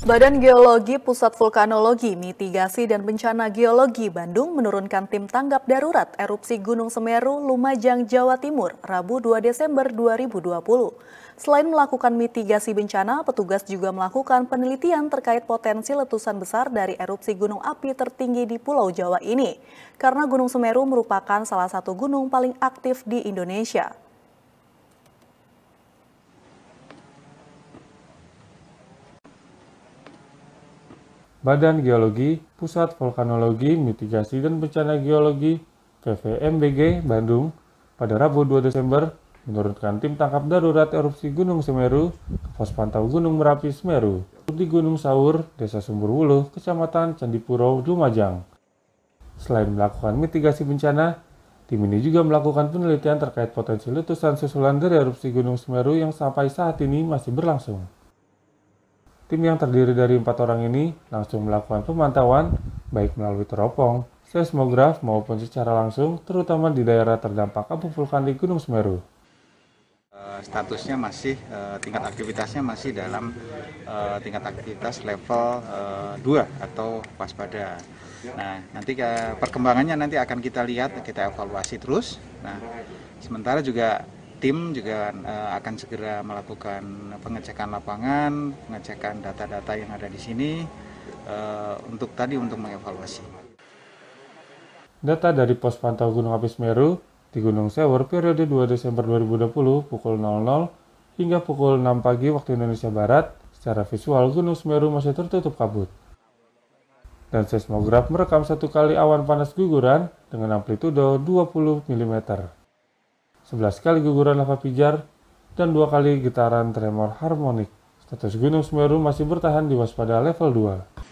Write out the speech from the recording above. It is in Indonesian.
Badan Geologi Pusat Vulkanologi, Mitigasi dan Bencana Geologi Bandung menurunkan tim tanggap darurat erupsi Gunung Semeru, Lumajang, Jawa Timur, Rabu 2 Desember 2020. Selain melakukan mitigasi bencana, petugas juga melakukan penelitian terkait potensi letusan besar dari erupsi gunung api tertinggi di Pulau Jawa ini, karena Gunung Semeru merupakan salah satu gunung paling aktif di Indonesia. Badan Geologi, Pusat Vulkanologi, Mitigasi dan Bencana Geologi PVMBG Bandung pada Rabu 2 Desember menurunkan tim tangkap darurat erupsi Gunung Semeru ke pos pantau Gunung Merapi Semeru di Gunung Saur, Desa Sumber Kecamatan Candipuro, Lumajang. Selain melakukan mitigasi bencana, tim ini juga melakukan penelitian terkait potensi letusan susulan dari erupsi Gunung Semeru yang sampai saat ini masih berlangsung. Tim yang terdiri dari empat orang ini langsung melakukan pemantauan baik melalui teropong, seismograf maupun secara langsung terutama di daerah terdampak abu vulkanik Gunung Semeru. Eh, statusnya masih, eh, tingkat aktivitasnya masih dalam eh, tingkat aktivitas level 2 atau waspada. Nah, nanti perkembangannya nanti akan kita lihat, kita evaluasi terus. Nah, sementara juga tim juga eh, akan segera melakukan pengecekan lapangan, pengecekan data-data yang ada di sini eh, untuk tadi untuk mengevaluasi. Data dari pos pantau Gunung Api Semeru di Gunung Sewer periode 2 Desember 2020 pukul 00 hingga pukul 6 pagi waktu Indonesia Barat secara visual Gunung Semeru masih tertutup kabut dan seismograf merekam satu kali awan panas guguran dengan amplitudo 20 mm. 11 kali guguran lava pijar, dan dua kali getaran tremor harmonik. Status Gunung Semeru masih bertahan di waspada level 2.